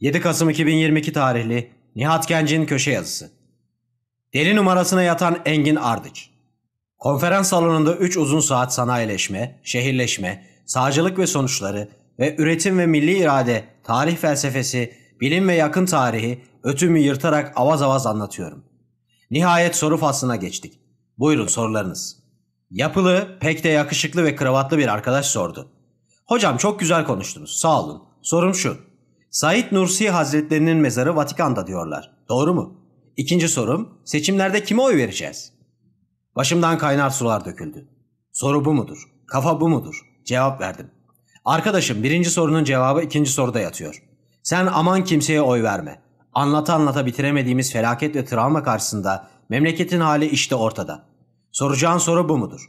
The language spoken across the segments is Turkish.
7 Kasım 2022 tarihli Nihat Genc'in köşe yazısı. Deli numarasına yatan Engin Ardıç. Konferans salonunda 3 uzun saat sanayileşme, şehirleşme, sağcılık ve sonuçları ve üretim ve milli irade, tarih felsefesi, bilim ve yakın tarihi ötümü yırtarak avaz avaz anlatıyorum. Nihayet soru faslına geçtik. Buyurun sorularınız. Yapılı, pek de yakışıklı ve kravatlı bir arkadaş sordu. Hocam çok güzel konuştunuz, sağ olun. Sorum şu, Said Nursi Hazretlerinin mezarı Vatikan'da diyorlar. Doğru mu? İkinci sorum, seçimlerde kime oy vereceğiz? Başımdan kaynar sular döküldü. Soru bu mudur? Kafa bu mudur? Cevap verdim. Arkadaşım birinci sorunun cevabı ikinci soruda yatıyor. Sen aman kimseye oy verme. Anlata anlata bitiremediğimiz felaket ve travma karşısında memleketin hali işte ortada. Soracağın soru bu mudur?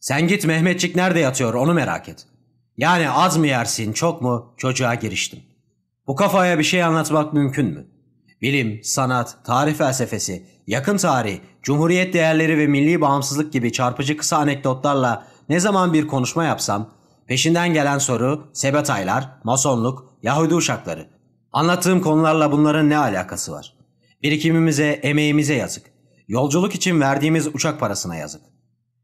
Sen git Mehmetçik nerede yatıyor onu merak et. Yani az mı yersin çok mu çocuğa giriştim.'' Bu kafaya bir şey anlatmak mümkün mü? Bilim, sanat, tarih felsefesi, yakın tarih, cumhuriyet değerleri ve milli bağımsızlık gibi çarpıcı kısa anekdotlarla ne zaman bir konuşma yapsam, peşinden gelen soru, sebetaylar, masonluk, Yahudi uşakları. Anlattığım konularla bunların ne alakası var? Birikimimize, emeğimize yazık. Yolculuk için verdiğimiz uçak parasına yazık.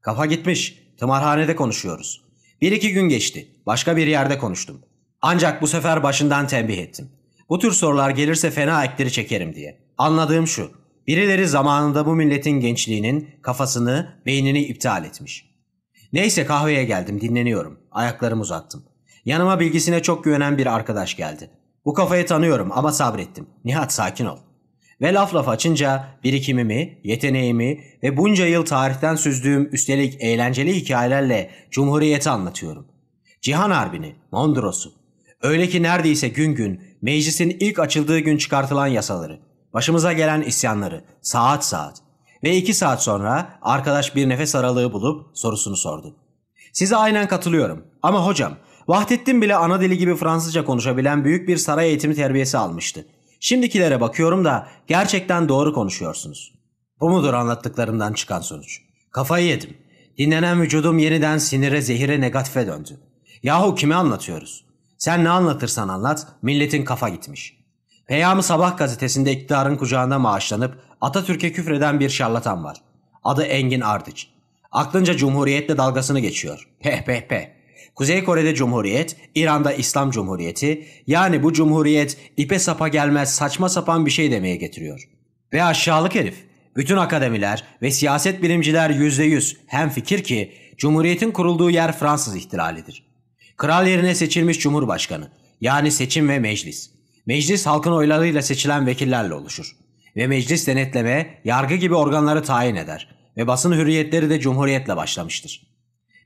Kafa gitmiş, tımarhanede konuşuyoruz. Bir iki gün geçti, başka bir yerde konuştum.'' Ancak bu sefer başından tembih ettim. Bu tür sorular gelirse fena ekleri çekerim diye. Anladığım şu. Birileri zamanında bu milletin gençliğinin kafasını, beynini iptal etmiş. Neyse kahveye geldim, dinleniyorum. Ayaklarımı uzattım. Yanıma bilgisine çok güvenen bir arkadaş geldi. Bu kafayı tanıyorum ama sabrettim. Nihat sakin ol. Ve laf laf açınca birikimimi, yeteneğimi ve bunca yıl tarihten süzdüğüm üstelik eğlenceli hikayelerle Cumhuriyeti anlatıyorum. Cihan Harbi'ni, Mondros'u, Öyle ki neredeyse gün gün meclisin ilk açıldığı gün çıkartılan yasaları, başımıza gelen isyanları saat saat ve iki saat sonra arkadaş bir nefes aralığı bulup sorusunu sordu. Size aynen katılıyorum ama hocam Vahdettin bile ana dili gibi Fransızca konuşabilen büyük bir saray eğitimi terbiyesi almıştı. Şimdikilere bakıyorum da gerçekten doğru konuşuyorsunuz. Bu mudur anlattıklarımdan çıkan sonuç? Kafayı yedim. Dinlenen vücudum yeniden sinire, zehire, negatife döndü. Yahu kime anlatıyoruz? Sen ne anlatırsan anlat, milletin kafa gitmiş. Peyami Sabah gazetesinde iktidarın kucağında maaşlanıp Atatürk'e küfreden bir şarlatan var. Adı Engin Ardıç. Aklınca Cumhuriyet'le dalgasını geçiyor. Peh peh peh. Kuzey Kore'de Cumhuriyet, İran'da İslam Cumhuriyeti, yani bu Cumhuriyet ipe sapa gelmez saçma sapan bir şey demeye getiriyor. Ve aşağılık herif. Bütün akademiler ve siyaset bilimciler yüzde yüz hem fikir ki Cumhuriyet'in kurulduğu yer Fransız ihtilalidir. Kral yerine seçilmiş cumhurbaşkanı yani seçim ve meclis. Meclis halkın oylarıyla seçilen vekillerle oluşur. Ve meclis denetleme, yargı gibi organları tayin eder ve basın hürriyetleri de cumhuriyetle başlamıştır.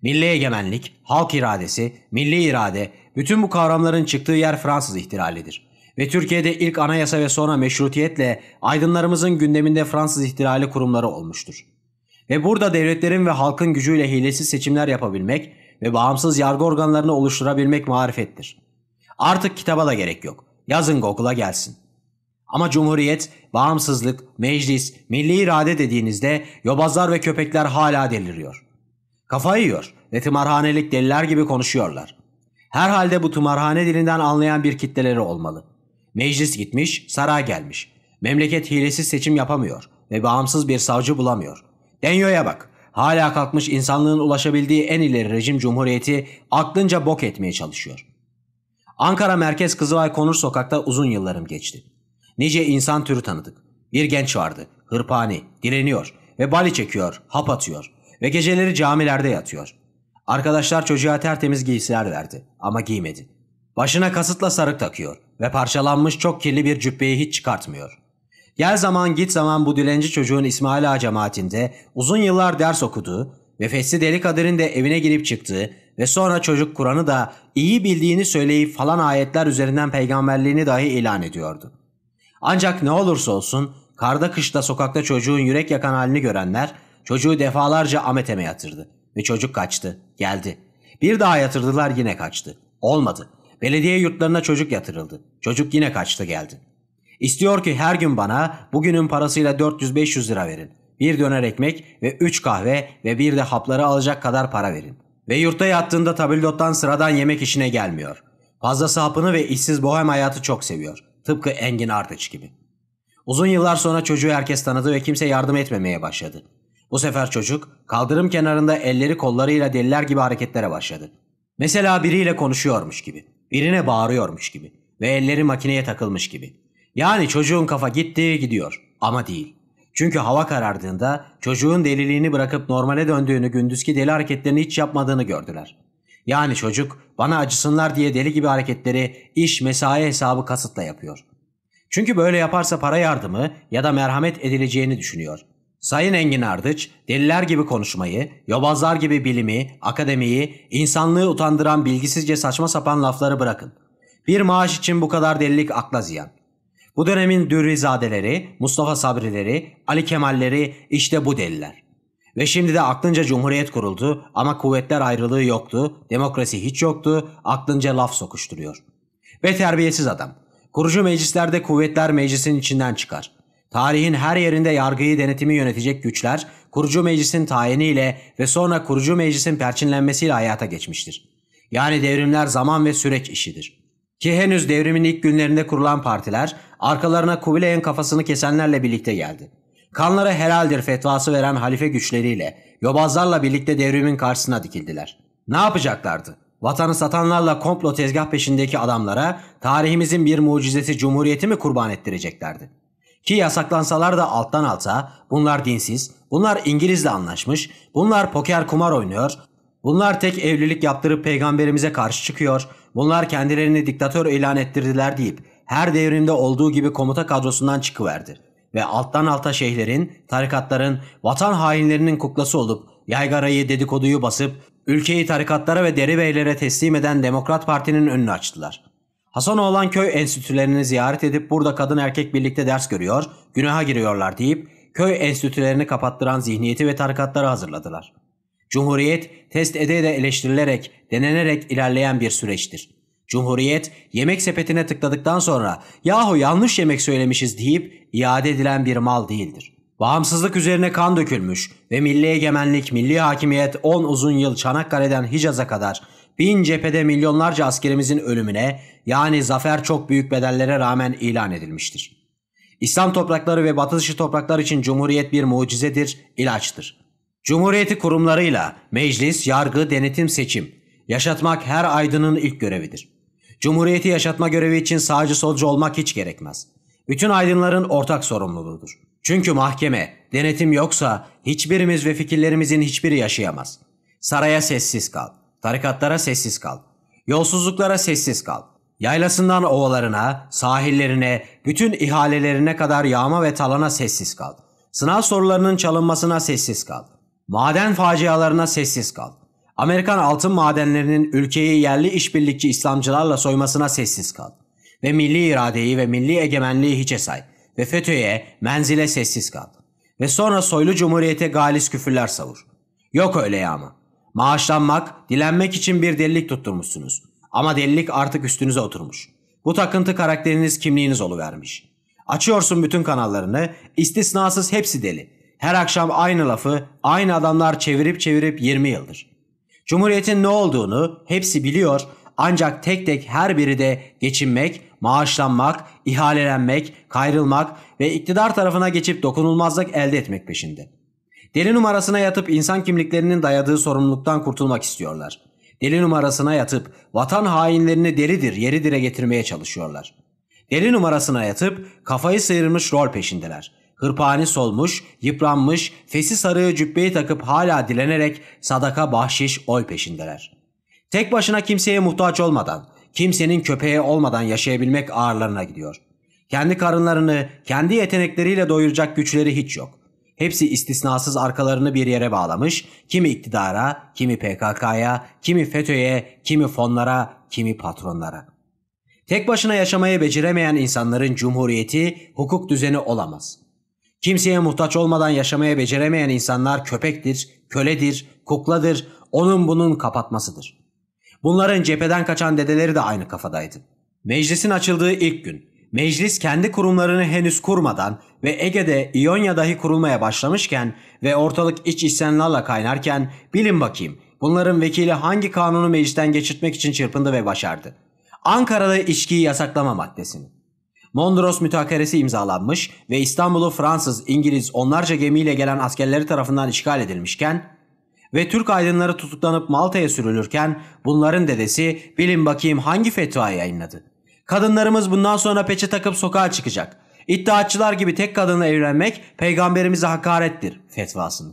Milli egemenlik, halk iradesi, milli irade, bütün bu kavramların çıktığı yer Fransız ihtilalidir. Ve Türkiye'de ilk anayasa ve sonra meşrutiyetle aydınlarımızın gündeminde Fransız ihtilali kurumları olmuştur. Ve burada devletlerin ve halkın gücüyle hilesiz seçimler yapabilmek ve bağımsız yargı organlarını oluşturabilmek marifettir. Artık kitaba da gerek yok. Yazın Google'a gelsin. Ama cumhuriyet, bağımsızlık, meclis, milli irade dediğinizde yobazlar ve köpekler hala deliriyor. Kafayı yiyor ve tımarhanelik deliler gibi konuşuyorlar. Herhalde bu tımarhane dilinden anlayan bir kitleleri olmalı. Meclis gitmiş, saray gelmiş. Memleket hilesiz seçim yapamıyor ve bağımsız bir savcı bulamıyor. Denyo'ya bak. Hala kalkmış insanlığın ulaşabildiği en ileri rejim cumhuriyeti aklınca bok etmeye çalışıyor. Ankara merkez Kızılay Konur sokakta uzun yıllarım geçti. Nice insan türü tanıdık. Bir genç vardı, hırpani, direniyor ve bali çekiyor, hap atıyor ve geceleri camilerde yatıyor. Arkadaşlar çocuğa tertemiz giysiler verdi ama giymedi. Başına kasıtla sarık takıyor ve parçalanmış çok kirli bir cübbeyi hiç çıkartmıyor.'' Gel zaman git zaman bu dilenci çocuğun İsmail Ağa cemaatinde uzun yıllar ders okuduğu ve Fesli Deli Kadir'in de evine girip çıktığı ve sonra çocuk Kur'an'ı da iyi bildiğini söyleyip falan ayetler üzerinden peygamberliğini dahi ilan ediyordu. Ancak ne olursa olsun karda kışta sokakta çocuğun yürek yakan halini görenler çocuğu defalarca Ametem'e yatırdı ve çocuk kaçtı, geldi. Bir daha yatırdılar yine kaçtı. Olmadı. Belediye yurtlarına çocuk yatırıldı. Çocuk yine kaçtı geldi. İstiyor ki her gün bana bugünün parasıyla 400-500 lira verin. Bir döner ekmek ve 3 kahve ve bir de hapları alacak kadar para verin. Ve yurtta yattığında tabildottan sıradan yemek işine gelmiyor. Fazlası hapını ve işsiz bohem hayatı çok seviyor. Tıpkı Engin Ardıç gibi. Uzun yıllar sonra çocuğu herkes tanıdı ve kimse yardım etmemeye başladı. Bu sefer çocuk kaldırım kenarında elleri kollarıyla deliler gibi hareketlere başladı. Mesela biriyle konuşuyormuş gibi, birine bağırıyormuş gibi ve elleri makineye takılmış gibi. Yani çocuğun kafa gitti gidiyor ama değil. Çünkü hava karardığında çocuğun deliliğini bırakıp normale döndüğünü gündüzki deli hareketlerini hiç yapmadığını gördüler. Yani çocuk bana acısınlar diye deli gibi hareketleri iş mesai hesabı kasıtla yapıyor. Çünkü böyle yaparsa para yardımı ya da merhamet edileceğini düşünüyor. Sayın Engin Ardıç, deliler gibi konuşmayı, yobazlar gibi bilimi, akademiyi, insanlığı utandıran bilgisizce saçma sapan lafları bırakın. Bir maaş için bu kadar delilik akla ziyan. Bu dönemin Dürrizadeleri, Mustafa Sabrileri, Ali Kemalleri işte bu deliler. Ve şimdi de aklınca cumhuriyet kuruldu ama kuvvetler ayrılığı yoktu, demokrasi hiç yoktu, aklınca laf sokuşturuyor. Ve terbiyesiz adam. Kurucu meclislerde kuvvetler meclisin içinden çıkar. Tarihin her yerinde yargıyı denetimi yönetecek güçler kurucu meclisin tayiniyle ve sonra kurucu meclisin perçinlenmesiyle hayata geçmiştir. Yani devrimler zaman ve süreç işidir. Ki henüz devrimin ilk günlerinde kurulan partiler arkalarına Kubilay'ın kafasını kesenlerle birlikte geldi. Kanları helaldir fetvası veren halife güçleriyle, yobazlarla birlikte devrimin karşısına dikildiler. Ne yapacaklardı? Vatanı satanlarla komplo tezgah peşindeki adamlara tarihimizin bir mucizesi cumhuriyeti mi kurban ettireceklerdi? Ki yasaklansalar da alttan alta bunlar dinsiz, bunlar İngiliz'le anlaşmış, bunlar poker kumar oynuyor, bunlar tek evlilik yaptırıp peygamberimize karşı çıkıyor, bunlar kendilerini diktatör ilan ettirdiler deyip her devrimde olduğu gibi komuta kadrosundan çıkıverdi ve alttan alta şeyhlerin, tarikatların, vatan hainlerinin kuklası olup yaygarayı dedikoduyu basıp ülkeyi tarikatlara ve deribeylere teslim eden Demokrat Parti'nin önünü açtılar. Hasan Hasanoğlan köy enstitülerini ziyaret edip burada kadın erkek birlikte ders görüyor, günaha giriyorlar deyip köy enstitülerini kapattıran zihniyeti ve tarikatları hazırladılar. Cumhuriyet test ede de eleştirilerek, denenerek ilerleyen bir süreçtir. Cumhuriyet yemek sepetine tıkladıktan sonra yahu yanlış yemek söylemişiz deyip iade edilen bir mal değildir. Bağımsızlık üzerine kan dökülmüş ve milli egemenlik, milli hakimiyet 10 uzun yıl Çanakkale'den Hicaz'a kadar bin cephede milyonlarca askerimizin ölümüne yani zafer çok büyük bedellere rağmen ilan edilmiştir. İslam toprakları ve batı dışı topraklar için Cumhuriyet bir mucizedir, ilaçtır. Cumhuriyeti kurumlarıyla meclis, yargı, denetim, seçim yaşatmak her aydının ilk görevidir.'' Cumhuriyeti yaşatma görevi için sağcı solcu olmak hiç gerekmez. Bütün aydınların ortak sorumluluğudur. Çünkü mahkeme, denetim yoksa hiçbirimiz ve fikirlerimizin hiçbiri yaşayamaz. Saraya sessiz kal, tarikatlara sessiz kal, yolsuzluklara sessiz kal. Yaylasından ovalarına, sahillerine, bütün ihalelerine kadar yağma ve talana sessiz kal. Sınav sorularının çalınmasına sessiz kal. Maden facialarına sessiz kal. Amerikan altın madenlerinin ülkeyi yerli işbirlikçi İslamcılarla soymasına sessiz kaldı ve milli iradeyi ve milli egemenliği hiçe say ve FETÖ'ye, menzile sessiz kaldı ve sonra soylu cumhuriyete galis küfürler savur. Yok öyle ya ama. Maaşlanmak, dilenmek için bir delilik tutturmuşsunuz. Ama delilik artık üstünüze oturmuş. Bu takıntı karakteriniz kimliğiniz oluvermiş. Açıyorsun bütün kanallarını, istisnasız hepsi deli. Her akşam aynı lafı, aynı adamlar çevirip çevirip 20 yıldır. Cumhuriyetin ne olduğunu hepsi biliyor ancak tek tek her biri de geçinmek, maaşlanmak, ihalelenmek, kayrılmak ve iktidar tarafına geçip dokunulmazlık elde etmek peşinde. Deli numarasına yatıp insan kimliklerinin dayadığı sorumluluktan kurtulmak istiyorlar. Deli numarasına yatıp vatan hainlerini delidir yeri dire getirmeye çalışıyorlar. Deli numarasına yatıp kafayı sıyırmış rol peşindeler hırpani solmuş, yıpranmış, fesi sarığı cübbeyi takıp hala dilenerek sadaka bahşiş oy peşindeler. Tek başına kimseye muhtaç olmadan, kimsenin köpeği olmadan yaşayabilmek ağırlarına gidiyor. Kendi karınlarını, kendi yetenekleriyle doyuracak güçleri hiç yok. Hepsi istisnasız arkalarını bir yere bağlamış, kimi iktidara, kimi PKK'ya, kimi FETÖ'ye, kimi fonlara, kimi patronlara.'' Tek başına yaşamayı beceremeyen insanların cumhuriyeti hukuk düzeni olamaz. Kimseye muhtaç olmadan yaşamaya beceremeyen insanlar köpektir, köledir, kukladır, onun bunun kapatmasıdır. Bunların cepheden kaçan dedeleri de aynı kafadaydı. Meclisin açıldığı ilk gün, meclis kendi kurumlarını henüz kurmadan ve Ege'de İonya dahi kurulmaya başlamışken ve ortalık iç isyanlarla kaynarken bilin bakayım bunların vekili hangi kanunu meclisten geçirtmek için çırpındı ve başardı. Ankara'da içkiyi yasaklama maddesini. Mondros mütakeresi imzalanmış ve İstanbul'u Fransız, İngiliz onlarca gemiyle gelen askerleri tarafından işgal edilmişken ve Türk aydınları tutuklanıp Malta'ya sürülürken bunların dedesi bilin bakayım hangi fetva yayınladı. Kadınlarımız bundan sonra peçe takıp sokağa çıkacak. İddiaçılar gibi tek kadınla evlenmek peygamberimize hakarettir fetvasını.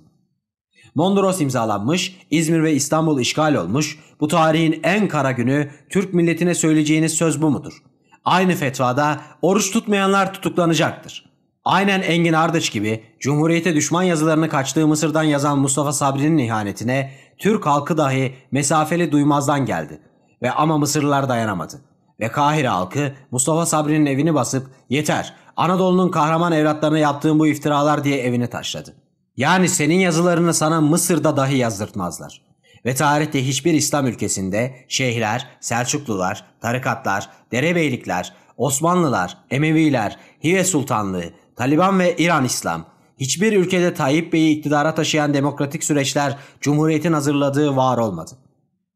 Mondros imzalanmış, İzmir ve İstanbul işgal olmuş, bu tarihin en kara günü Türk milletine söyleyeceğiniz söz bu mudur? Aynı fetvada oruç tutmayanlar tutuklanacaktır. Aynen Engin Ardıç gibi Cumhuriyete düşman yazılarını kaçtığı Mısır'dan yazan Mustafa Sabri'nin ihanetine Türk halkı dahi mesafeli duymazdan geldi. Ve ama Mısırlılar dayanamadı. Ve Kahire halkı Mustafa Sabri'nin evini basıp yeter Anadolu'nun kahraman evlatlarına yaptığın bu iftiralar diye evini taşladı. Yani senin yazılarını sana Mısır'da dahi yazdırtmazlar ve tarihte hiçbir İslam ülkesinde şeyhler, Selçuklular, tarikatlar, derebeylikler, Osmanlılar, Emeviler, Hive Sultanlığı, Taliban ve İran İslam, hiçbir ülkede Tayyip Bey'i iktidara taşıyan demokratik süreçler Cumhuriyet'in hazırladığı var olmadı.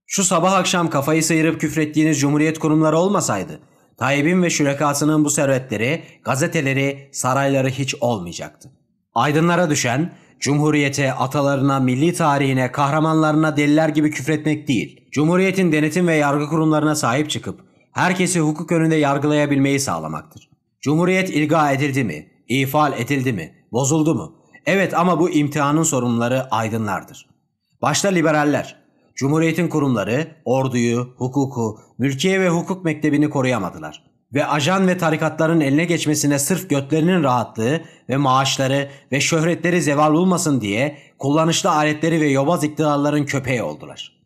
Şu sabah akşam kafayı sıyırıp küfrettiğiniz Cumhuriyet kurumları olmasaydı, Tayyip'in ve şürekasının bu servetleri, gazeteleri, sarayları hiç olmayacaktı. Aydınlara düşen Cumhuriyete, atalarına, milli tarihine, kahramanlarına deliler gibi küfretmek değil. Cumhuriyetin denetim ve yargı kurumlarına sahip çıkıp herkesi hukuk önünde yargılayabilmeyi sağlamaktır. Cumhuriyet ilga edildi mi? İfal edildi mi? Bozuldu mu? Evet ama bu imtihanın sorumluları aydınlardır. Başta liberaller. Cumhuriyetin kurumları, orduyu, hukuku, mülkiye ve hukuk mektebini koruyamadılar ve ajan ve tarikatların eline geçmesine sırf götlerinin rahatlığı ve maaşları ve şöhretleri zeval olmasın diye kullanışlı aletleri ve yobaz iktidarların köpeği oldular.''